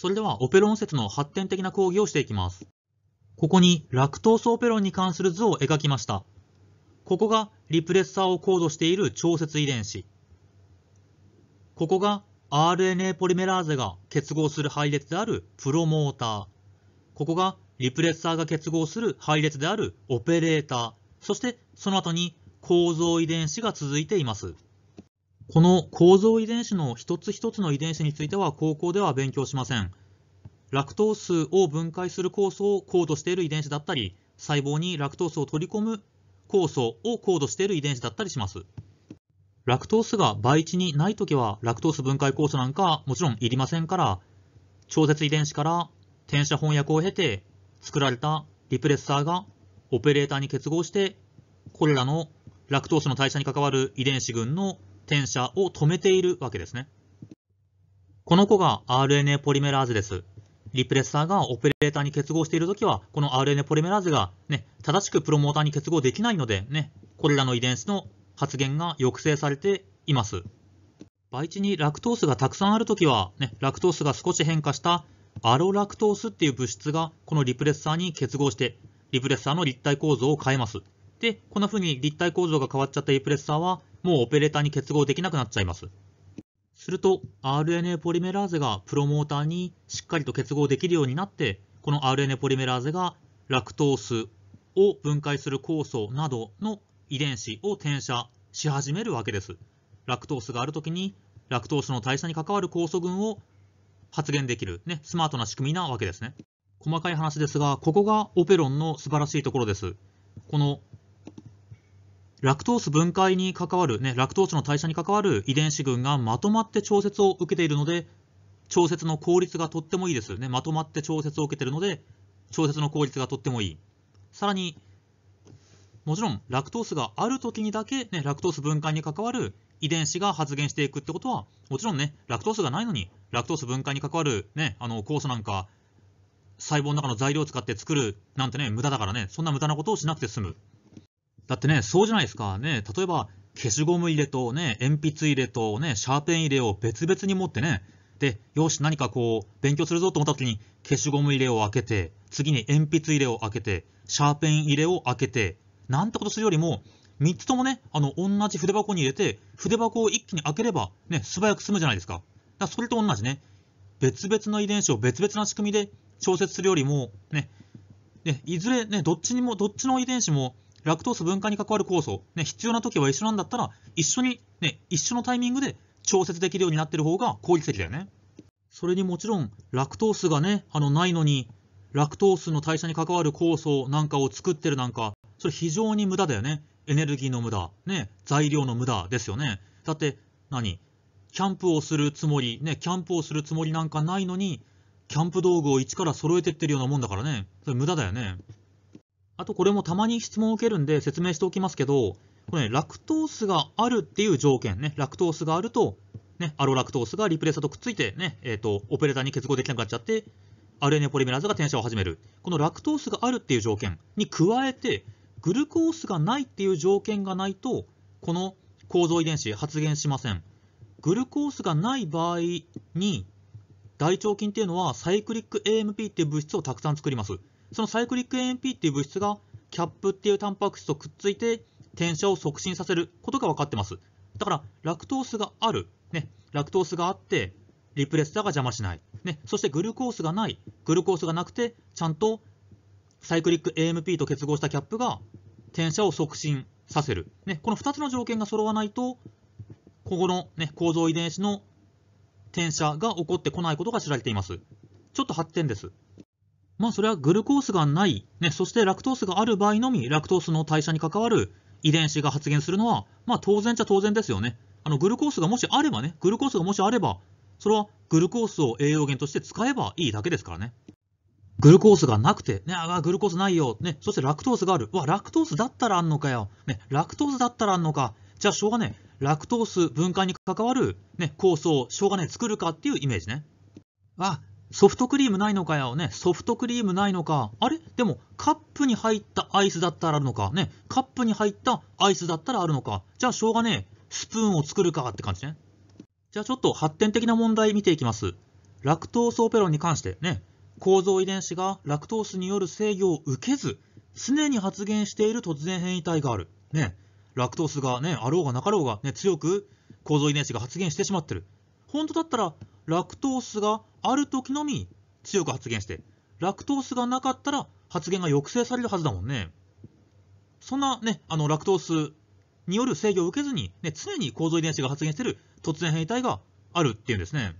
それではオペロン説の発展的な講義をしていきます。ここにラクトースオペロンに関する図を描きました。ここがリプレッサーをコードしている調節遺伝子。ここが RNA ポリメラーゼが結合する配列であるプロモーター。ここがリプレッサーが結合する配列であるオペレーター。そしてその後に構造遺伝子が続いています。この構造遺伝子の一つ一つの遺伝子については高校では勉強しません。ラクトースを分解する酵素をコードしている遺伝子だったり、細胞にラクトースを取り込む酵素をコードしている遺伝子だったりします。ラクトースが倍値にないときは、ラクトース分解酵素なんかもちろんいりませんから、超絶遺伝子から転写翻訳を経て作られたリプレッサーがオペレーターに結合して、これらのラクトースの代謝に関わる遺伝子群の転写を止めているわけですね。この子が RNA ポリメラーゼです。リプレッサーがオペレーターに結合しているときは、この RNA ポリメラーゼが、ね、正しくプロモーターに結合できないので、ね、これらの遺伝子の発現が抑制されています。培地にラクトースがたくさんあるときは、ね、ラクトースが少し変化したアロラクトースっていう物質がこのリプレッサーに結合して、リプレッサーの立体構造を変えます。で、こんな風に立体構造が変わっちゃったリプレッサーは、もうオペレーターに結合できなくなっちゃいます。すると RNA ポリメラーゼがプロモーターにしっかりと結合できるようになってこの RNA ポリメラーゼがラクトースを分解する酵素などの遺伝子を転写し始めるわけです。ラクトースがあるときにラクトースの代謝に関わる酵素群を発現できる、ね、スマートな仕組みなわけですね。細かい話ですが、ここがオペロンの素晴らしいところです。このラクトース分解に関わる、ね、ラクトースの代謝に関わる遺伝子群がまとまって調節を受けているので、調節の効率がとってもいいですよね。まとまって調節を受けているので、調節の効率がとってもいい。さらに、もちろんラクトースがある時にだけ、ね、ラクトース分解に関わる遺伝子が発現していくってことは、もちろんね、ラクトースがないのに、ラクトース分解に関わる、ね、あの酵素なんか、細胞の中の材料を使って作るなんてね、無駄だからね、そんな無駄なことをしなくて済む。だってね、そうじゃないですか。ね、例えば、消しゴム入れとね、鉛筆入れとね、シャーペン入れを別々に持ってね、で、よし、何かこう、勉強するぞと思った時に、消しゴム入れを開けて、次に鉛筆入れを開けて、シャーペン入れを開けて、なんてことするよりも、3つともね、あの、同じ筆箱に入れて、筆箱を一気に開ければ、ね、素早く済むじゃないですか。だからそれと同じね、別々の遺伝子を別々な仕組みで調節するよりも、ね、ねいずれね、どっちにも、どっちの遺伝子もラクトース分解に関わる酵素、ね、必要な時は一緒なんだったら、一緒に、ね、一緒のタイミングで調節できるようになってる方が効率的だよね。それにもちろん、ラクトースがね、あの、ないのに、ラクトースの代謝に関わる酵素なんかを作ってるなんか、それ非常に無駄だよね。エネルギーの無駄、ね、材料の無駄ですよね。だって、何キャンプをするつもり、ね、キャンプをするつもりなんかないのに、キャンプ道具を一から揃えてってるようなもんだからね、それ無駄だよね。あとこれもたまに質問を受けるんで説明しておきますけど、これね、ラクトースがあるっていう条件ね、ラクトースがあると、ね、アロラクトースがリプレーサーとくっついてね、えっ、ー、と、オペレーターに結合できなくなっちゃって、RNA ポリメラーズが転写を始める。このラクトースがあるっていう条件に加えて、グルコースがないっていう条件がないと、この構造遺伝子発現しません。グルコースがない場合に、大腸菌っていうのはサイクリック AMP っていう物質をたくさん作ります。そのサイクリック AMP っていう物質がキャップっていうタンパク質とくっついて転写を促進させることが分かってます。だから、ラクトースがある、ね、ラクトースがあって、リプレッサーが邪魔しない、ね、そしてグルコースがない、グルコースがなくて、ちゃんとサイクリック AMP と結合したキャップが転写を促進させる、ね、この2つの条件が揃わないと、ここの、ね、構造遺伝子の転写が起こってこないことが知られています。ちょっと発展です。まあ、それはグルコースがない、ね、そしてラクトースがある場合のみ、ラクトースの代謝に関わる遺伝子が発現するのは、まあ、当然ちゃ当然ですよね。あのグルコースがもしあればね、グルコースがもしあれば、それはグルコースを栄養源として使えばいいだけですからね。グルコースがなくて、ね、あグルコースないよ、ね、そしてラクトースがある、わ、ラクトースだったらあんのかよ、ね、ラクトースだったらあんのか、じゃあしょうがねラクトース分解に関わる、ね、酵素をしょうがね作るかっていうイメージね。あ、ソフトクリームないのかよ。ね、ソフトクリームないのか。あれでも、カップに入ったアイスだったらあるのか。ね、カップに入ったアイスだったらあるのか。じゃあ、しょうがねえ。スプーンを作るかって感じね。じゃあ、ちょっと発展的な問題見ていきます。ラクトースオペロンに関して、ね、構造遺伝子がラクトースによる制御を受けず、常に発現している突然変異体がある。ね、ラクトースがね、あろうがなかろうが、ね、強く構造遺伝子が発現してしまってる。本当だったらラクトースがある時のみ強く発言してラクトースがなかったら発言が抑制されるはずだもんねそんなねあのラクトースによる制御を受けずに、ね、常に構造遺伝子が発現している突然変異体があるっていうんですね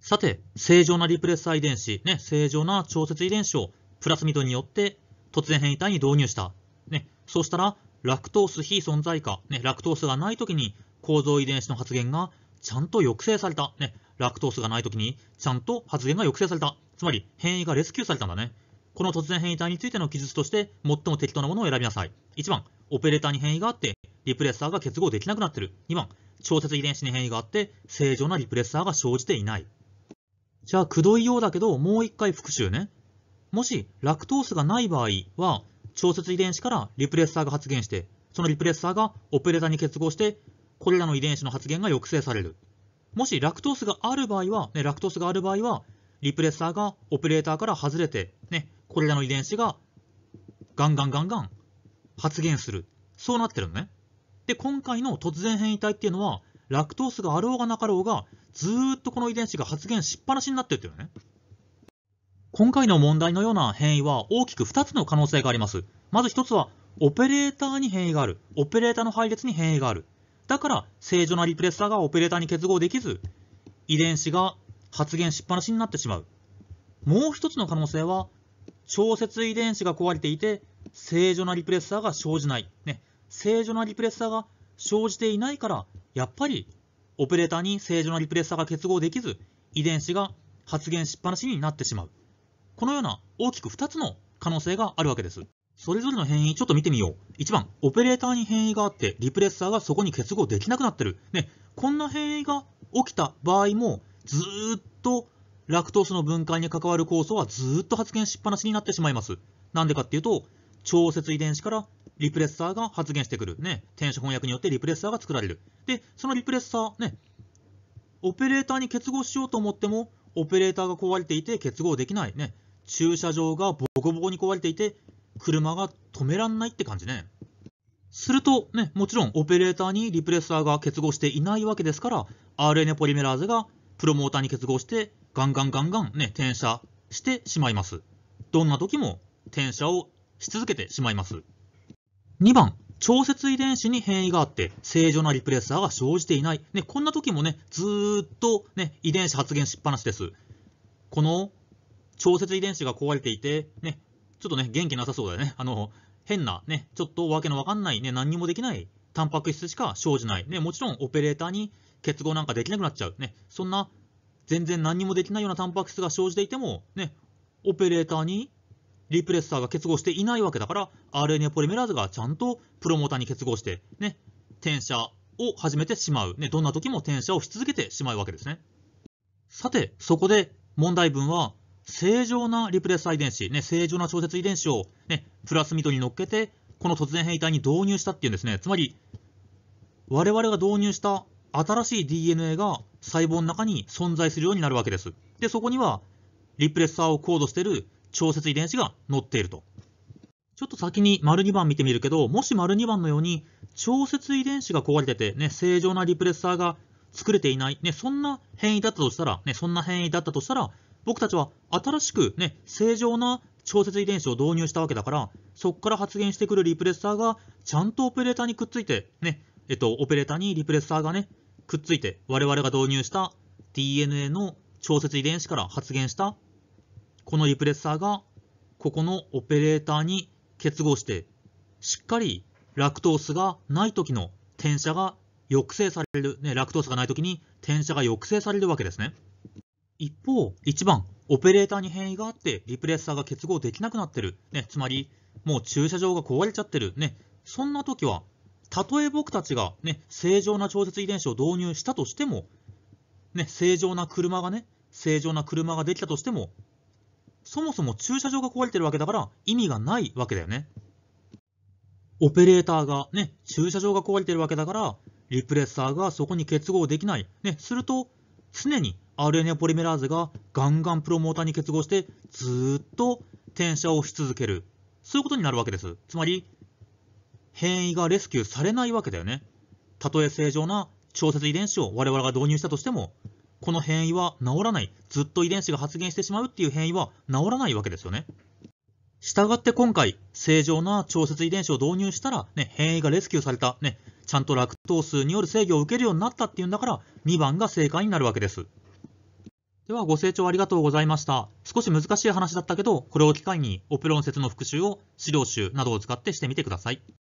さて正常なリプレッサー遺伝子、ね、正常な調節遺伝子をプラスミドによって突然変異体に導入した、ね、そうしたらラクトース非存在化、ね、ラクトースがない時に構造遺伝子の発現がちゃんと抑制された。ね、ラクトースがない時に、ちゃんと発現が抑制された。つまり、変異がレスキューされたんだね。この突然変異体についての記述として、最も適当なものを選びなさい。1番、オペレーターに変異があって、リプレッサーが結合できなくなってる。2番、調節遺伝子に変異があって、正常なリプレッサーが生じていない。じゃあ、くどいようだけど、もう一回復習ね。もし、ラクトースがない場合は、調節遺伝子からリプレッサーが発現して、そのリプレッサーがオペレーターに結合して、これらの遺伝子の発現が抑制される。もしラクトースがある場合は、ね、ラクトースがある場合は、リプレッサーがオペレーターから外れて、ね、これらの遺伝子がガンガンガンガン発現する。そうなってるのね。で、今回の突然変異体っていうのは、ラクトースがあろうがなかろうが、ずっとこの遺伝子が発現しっぱなしになってるっていうね。今回の問題のような変異は大きく2つの可能性があります。まず1つは、オペレーターに変異がある。オペレーターの配列に変異がある。だから正常なリプレッサーがオペレーターに結合できず、遺伝子が発現しっぱなしになってしまう。もう一つの可能性は、調節遺伝子が壊れていて、正常なリプレッサーが生じない。ね、正常なリプレッサーが生じていないから、やっぱりオペレーターに正常なリプレッサーが結合できず、遺伝子が発現しっぱなしになってしまう。このような大きく2つの可能性があるわけです。それぞれの変異ちょっと見てみよう。1番、オペレーターに変異があって、リプレッサーがそこに結合できなくなってる。ね、こんな変異が起きた場合も、ずっとラクトースの分解に関わる酵素はずっと発現しっぱなしになってしまいます。なんでかっていうと、調節遺伝子からリプレッサーが発現してくる。ね、転写翻訳によってリプレッサーが作られる。で、そのリプレッサー、ね、オペレーターに結合しようと思っても、オペレーターが壊れていて結合できない。ね、駐車場がボコボコに壊れていて車が止めらんないって感じね。すると、ね、もちろんオペレーターにリプレッサーが結合していないわけですから、RNA ポリメラーゼがプロモーターに結合して、ガンガンガンガンね、転写してしまいます。どんな時も転写をし続けてしまいます。2番、調節遺伝子に変異があって正常なリプレッサーが生じていない。ね、こんな時もね、ずっとね、遺伝子発現しっぱなしです。この調節遺伝子が壊れていて、ね、ちょっとね、元気なさそうだよね。あの、変な、ね、ちょっとわけのわかんない、ね、何にもできない、タンパク質しか生じない。ね、もちろんオペレーターに結合なんかできなくなっちゃう。ね、そんな、全然何にもできないようなタンパク質が生じていても、ね、オペレーターにリプレッサーが結合していないわけだから、RNA ポリメラーズがちゃんとプロモーターに結合して、ね、転写を始めてしまう。ね、どんな時も転写をし続けてしまうわけですね。さて、そこで問題文は、正常なリプレッー遺伝子、ね、正常な調節遺伝子を、ね、プラスミドに乗っけて、この突然変異体に導入したっていうんですね。つまり、我々が導入した新しい DNA が細胞の中に存在するようになるわけです。で、そこには、リプレッサーをコードしている調節遺伝子が載っていると。ちょっと先に丸2番見てみるけど、もし丸2番のように調節遺伝子が壊れてて、ね、正常なリプレッサーが作れていない、ね、そんな変異だったとしたら、ね、そんな変異だったとしたら、僕たちは新しくね、正常な調節遺伝子を導入したわけだから、そこから発現してくるリプレッサーが、ちゃんとオペレーターにくっついて、ね、えっと、オペレーターにリプレッサーがね、くっついて、我々が導入した DNA の調節遺伝子から発現した、このリプレッサーが、ここのオペレーターに結合して、しっかりラクトースがない時の転写が抑制される、ね、ラクトースがない時に転写が抑制されるわけですね。一方、1番、オペレーターに変異があって、リプレッサーが結合できなくなってる。ね、つまり、もう駐車場が壊れちゃってる。ね、そんな時は、たとえ僕たちが、ね、正常な調節遺伝子を導入したとしても、ね、正常な車がね、正常な車ができたとしても、そもそも駐車場が壊れてるわけだから意味がないわけだよね。オペレーターがね、駐車場が壊れてるわけだから、リプレッサーがそこに結合できない。ね、すると、常に RNA ポリメラーゼがガンガンプロモーターに結合してずっと転写をし続ける。そういうことになるわけです。つまり、変異がレスキューされないわけだよね。たとえ正常な調節遺伝子を我々が導入したとしても、この変異は治らない。ずっと遺伝子が発現してしまうっていう変異は治らないわけですよね。したがって今回、正常な調節遺伝子を導入したら、ね、変異がレスキューされた、ね、ちゃんと落頭数による制御を受けるようになったっていうんだから、2番が正解になるわけです。ではご清聴ありがとうございました。少し難しい話だったけど、これを機会にオプロン説の復習を資料集などを使ってしてみてください。